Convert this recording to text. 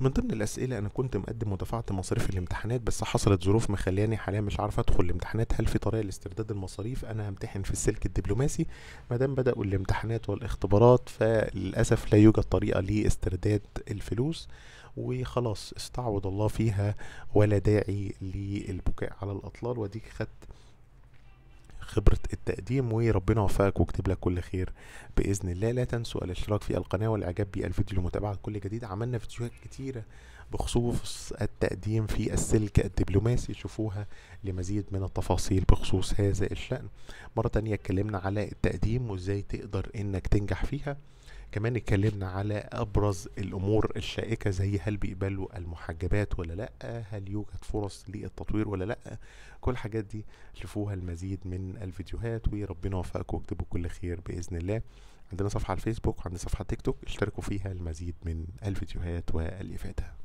من ضمن الأسئلة أنا كنت مقدم ودفعت مصاريف الامتحانات بس حصلت ظروف مخلياني حاليا مش عارف أدخل الامتحانات هل في طريقة لاسترداد المصاريف أنا همتحن في السلك الدبلوماسي دام بدأوا الامتحانات والاختبارات فللأسف لا يوجد طريقة لاسترداد الفلوس وخلاص استعوض الله فيها ولا داعي للبكاء على الأطلال وديك خدت خبرة التقديم وربنا يوفقك ويكتب لك كل خير بإذن الله لا تنسوا الاشتراك في القناة والإعجاب بالفيديو لمتابعة كل جديد عملنا فيديوهات كتيرة بخصوص التقديم في السلك الدبلوماسي شوفوها لمزيد من التفاصيل بخصوص هذا الشأن مرة تانية اتكلمنا على التقديم وازاي تقدر انك تنجح فيها كمان اتكلمنا على ابرز الامور الشائكه زي هل بيقبلوا المحجبات ولا لا هل يوجد فرص للتطوير ولا لا كل الحاجات دي شوفوها المزيد من الفيديوهات وربنا يوفقكم واكتبوا كل خير باذن الله عندنا صفحه على الفيسبوك وعندنا صفحه تيك توك اشتركوا فيها المزيد من الفيديوهات والافاده